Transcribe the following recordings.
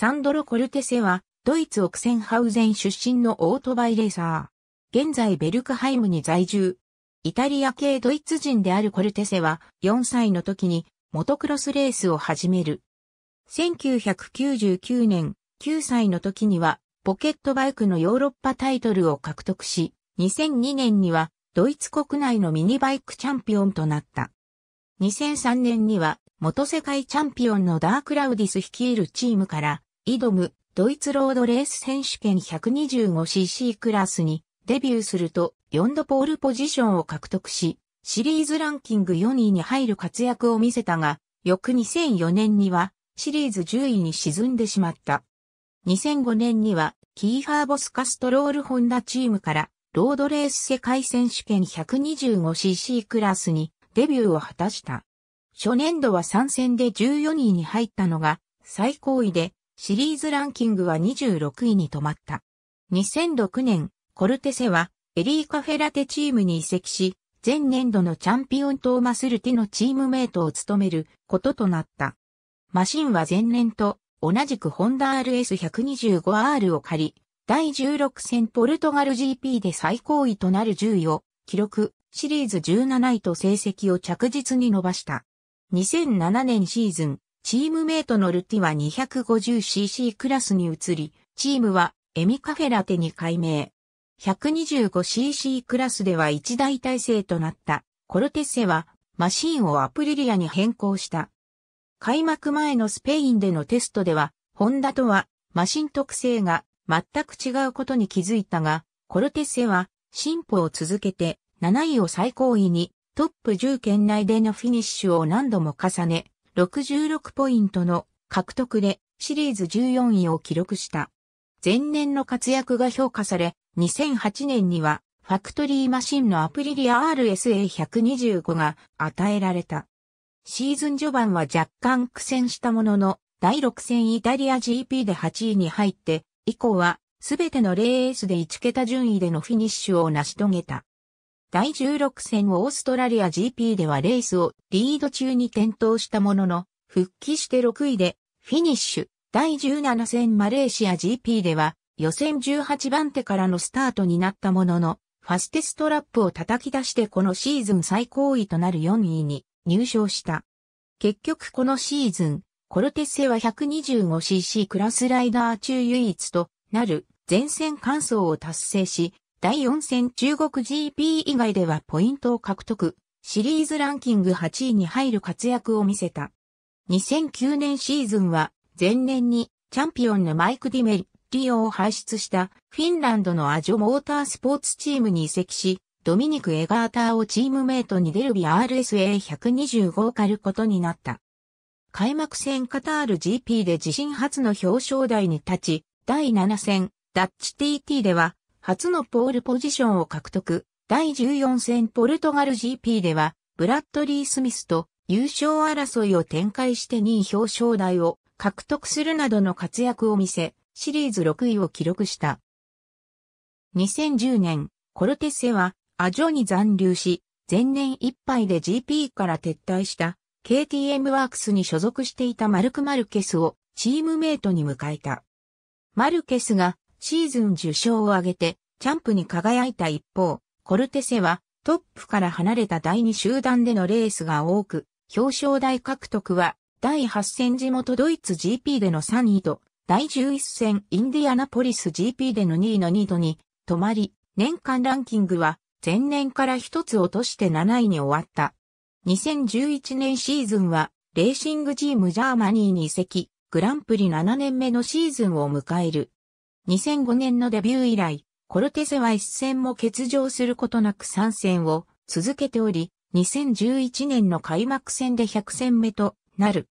サンドロ・コルテセは、ドイツオクセンハウゼン出身のオートバイレーサー。現在ベルクハイムに在住。イタリア系ドイツ人であるコルテセは、4歳の時に、モトクロスレースを始める。1999年、9歳の時には、ポケットバイクのヨーロッパタイトルを獲得し、2002年には、ドイツ国内のミニバイクチャンピオンとなった。2003年には、元世界チャンピオンのダークラウディス率いるチームから、挑むドイツロードレース選手権 125cc クラスにデビューすると4度ポールポジションを獲得し、シリーズランキング4位に入る活躍を見せたが、翌2004年にはシリーズ10位に沈んでしまった。2005年にはキーハーボスカストロールホンダチームからロードレース世界選手権 125cc クラスにデビューを果たした。初年度は参戦で14位に入ったのが最高位でシリーズランキングは26位に止まった。2006年、コルテセはエリーカフェラテチームに移籍し、前年度のチャンピオントーマスルティのチームメイトを務めることとなった。マシンは前年と同じくホンダ RS125R を借り、第16戦ポルトガル GP で最高位となる10位を記録、シリーズ17位と成績を着実に伸ばした。2007年シーズン、チームメイトのルティは 250cc クラスに移り、チームはエミカフェラテに改名。125cc クラスでは一大体制となったコルテッセはマシンをアプリリアに変更した。開幕前のスペインでのテストでは、ホンダとはマシン特性が全く違うことに気づいたが、コルテッセは進歩を続けて7位を最高位にトップ10圏内でのフィニッシュを何度も重ね、66ポイントの獲得でシリーズ14位を記録した。前年の活躍が評価され、2008年にはファクトリーマシンのアプリリア RSA125 が与えられた。シーズン序盤は若干苦戦したものの、第6戦イタリア GP で8位に入って、以降は全てのレースで1桁順位でのフィニッシュを成し遂げた。第16戦オーストラリア GP ではレースをリード中に転倒したものの、復帰して6位でフィニッシュ。第17戦マレーシア GP では予選18番手からのスタートになったものの、ファステストラップを叩き出してこのシーズン最高位となる4位に入賞した。結局このシーズン、コルテッセは 125cc クラスライダー中唯一となる前線完走を達成し、第4戦中国 GP 以外ではポイントを獲得、シリーズランキング8位に入る活躍を見せた。2009年シーズンは、前年にチャンピオンのマイク・ディメリオを輩出したフィンランドのアジョモータースポーツチームに移籍し、ドミニク・エガーターをチームメイトにデルビ RSA125 を借ることになった。開幕戦カタール GP で自身初の表彰台に立ち、第7戦、ダッチ TT では初のポールポジションを獲得。第14戦ポルトガル GP では、ブラッドリー・スミスと優勝争いを展開して2位表彰台を獲得するなどの活躍を見せ、シリーズ6位を記録した。2010年、コルテッセは、アジョに残留し、前年いっぱいで GP から撤退した、KTM ワークスに所属していたマルク・マルケスをチームメイトに迎えた。マルケスがシーズン受賞を挙げて、チャンプに輝いた一方、コルテセはトップから離れた第2集団でのレースが多く、表彰台獲得は第8戦地元ドイツ GP での3位と、第11戦インディアナポリス GP での2位の2度に止まり、年間ランキングは前年から一つ落として7位に終わった。2011年シーズンは、レーシングチームジャーマニーに移籍、グランプリ7年目のシーズンを迎える。2005年のデビュー以来、コルテセは一戦も欠場することなく参戦を続けており、2011年の開幕戦で100戦目となる。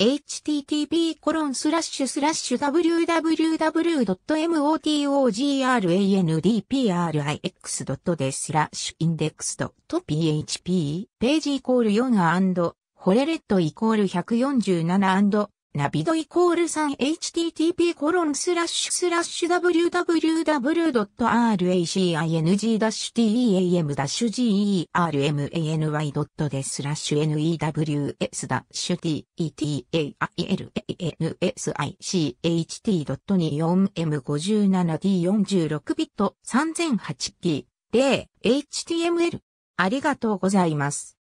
http コロンスラッシュスラッシュ w w w m o t o g r a n d p r i x d e スラッシュインデックス .php ページイコール4アンドホレレットイコール147ナビドイコール 3http コロンスラッシュスラッシュ www.racing-team-germany. d e スラッシュ news-t-e-t-a-i-l-s-i-c-h-t.24m57t46 b i t 3008p0 html ありがとうございます。